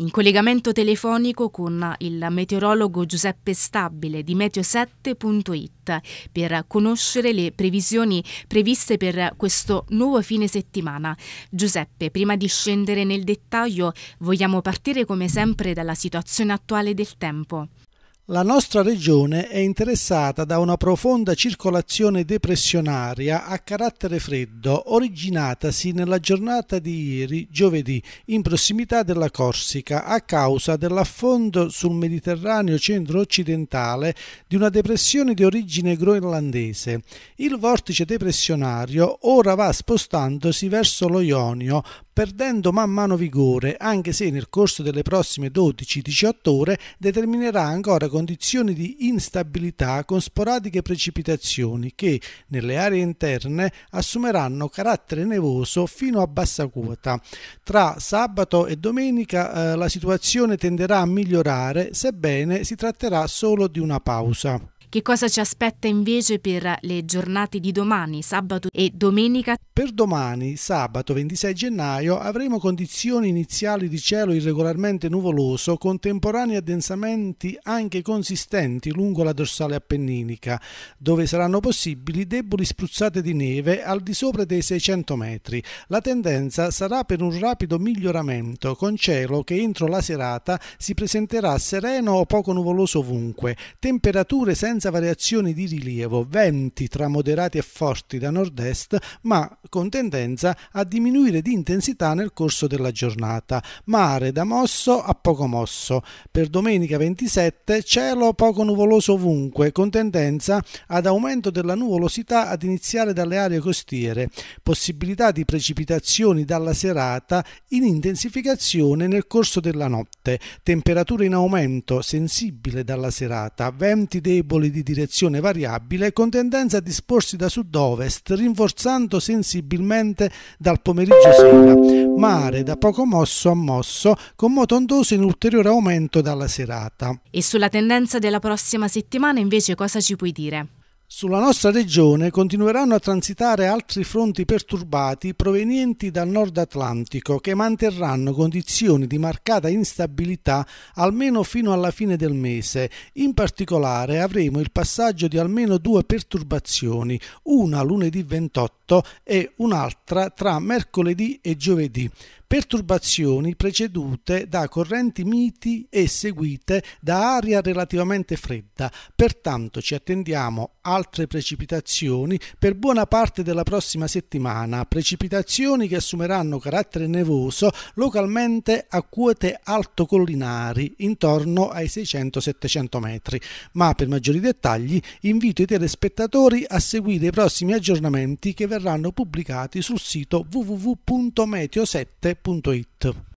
in collegamento telefonico con il meteorologo Giuseppe Stabile di meteo7.it per conoscere le previsioni previste per questo nuovo fine settimana. Giuseppe, prima di scendere nel dettaglio, vogliamo partire come sempre dalla situazione attuale del tempo. La nostra regione è interessata da una profonda circolazione depressionaria a carattere freddo originatasi nella giornata di ieri, giovedì, in prossimità della Corsica a causa dell'affondo sul Mediterraneo centro-occidentale di una depressione di origine groenlandese. Il vortice depressionario ora va spostandosi verso lo Ionio, perdendo man mano vigore, anche se nel corso delle prossime 12-18 ore determinerà ancora condizioni di instabilità con sporadiche precipitazioni che, nelle aree interne, assumeranno carattere nevoso fino a bassa quota. Tra sabato e domenica eh, la situazione tenderà a migliorare, sebbene si tratterà solo di una pausa. Che cosa ci aspetta invece per le giornate di domani, sabato e domenica? Per domani, sabato 26 gennaio, avremo condizioni iniziali di cielo irregolarmente nuvoloso con temporanei addensamenti anche consistenti lungo la dorsale appenninica, dove saranno possibili deboli spruzzate di neve al di sopra dei 600 metri. La tendenza sarà per un rapido miglioramento, con cielo che entro la serata si presenterà sereno o poco nuvoloso ovunque, temperature senza senza variazioni di rilievo, venti tra moderati e forti da nord-est, ma con tendenza a diminuire di intensità nel corso della giornata. Mare da mosso a poco mosso. Per domenica 27 cielo poco nuvoloso ovunque, con tendenza ad aumento della nuvolosità ad iniziare dalle aree costiere. Possibilità di precipitazioni dalla serata in intensificazione nel corso della notte. Temperature in aumento, sensibile dalla serata, venti deboli variabili di direzione variabile con tendenza a disporsi da sud-ovest, rinforzando sensibilmente dal pomeriggio sera. Mare da poco mosso a mosso, con moto ondoso in ulteriore aumento dalla serata. E sulla tendenza della prossima settimana invece cosa ci puoi dire? Sulla nostra regione continueranno a transitare altri fronti perturbati provenienti dal nord Atlantico che manterranno condizioni di marcata instabilità almeno fino alla fine del mese. In particolare avremo il passaggio di almeno due perturbazioni, una lunedì 28 e un'altra tra mercoledì e giovedì perturbazioni precedute da correnti miti e seguite da aria relativamente fredda, pertanto ci attendiamo altre precipitazioni per buona parte della prossima settimana, precipitazioni che assumeranno carattere nevoso localmente a quote altocollinari intorno ai 600-700 metri, ma per maggiori dettagli invito i telespettatori a seguire i prossimi aggiornamenti che verranno pubblicati sul sito www.meteo7.com punto it